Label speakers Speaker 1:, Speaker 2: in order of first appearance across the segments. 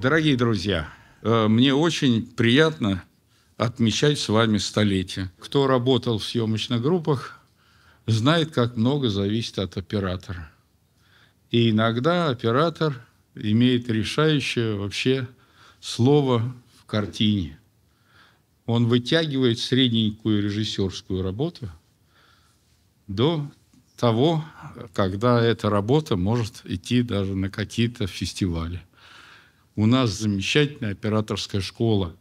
Speaker 1: Дорогие друзья, э, мне очень приятно отмечать с вами столетие. Кто работал в съемочных группах, знает, как много зависит от оператора. И иногда оператор имеет решающее вообще слово в картине. Он вытягивает средненькую режиссерскую работу до того, когда эта работа может идти даже на какие-то фестивали. У нас замечательная операторская школа.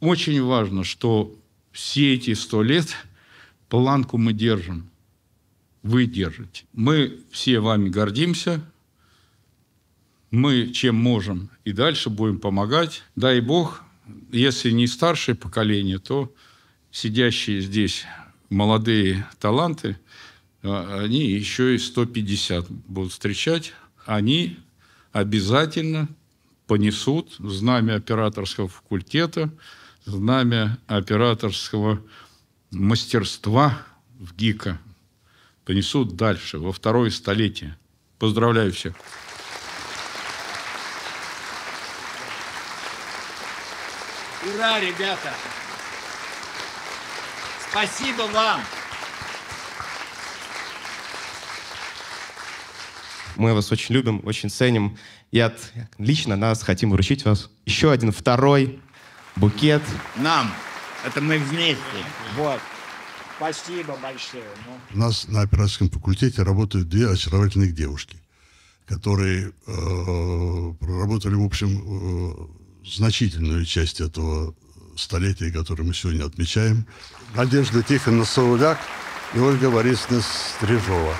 Speaker 1: Очень важно, что все эти сто лет планку мы держим. Вы держите. Мы все вами гордимся. Мы чем можем и дальше будем помогать. Дай бог, если не старшее поколение, то сидящие здесь молодые таланты, а, они еще и 150 будут встречать. Они обязательно понесут знамя операторского факультета, знамя операторского мастерства в ГИКа, понесут дальше, во второе столетие. Поздравляю всех! Ура, ребята! Спасибо вам! Мы вас очень любим, очень ценим. И от лично нас хотим вручить вас еще один второй букет. Нам. Это мы вместе. Вот. Спасибо
Speaker 2: большое. Ну. У нас на операторском факультете работают две очаровательных девушки, которые э, проработали, в общем, э, значительную часть этого столетия, которое мы сегодня отмечаем. Надежда Тихона Сауляк и Ольга Борисовна Стрижова.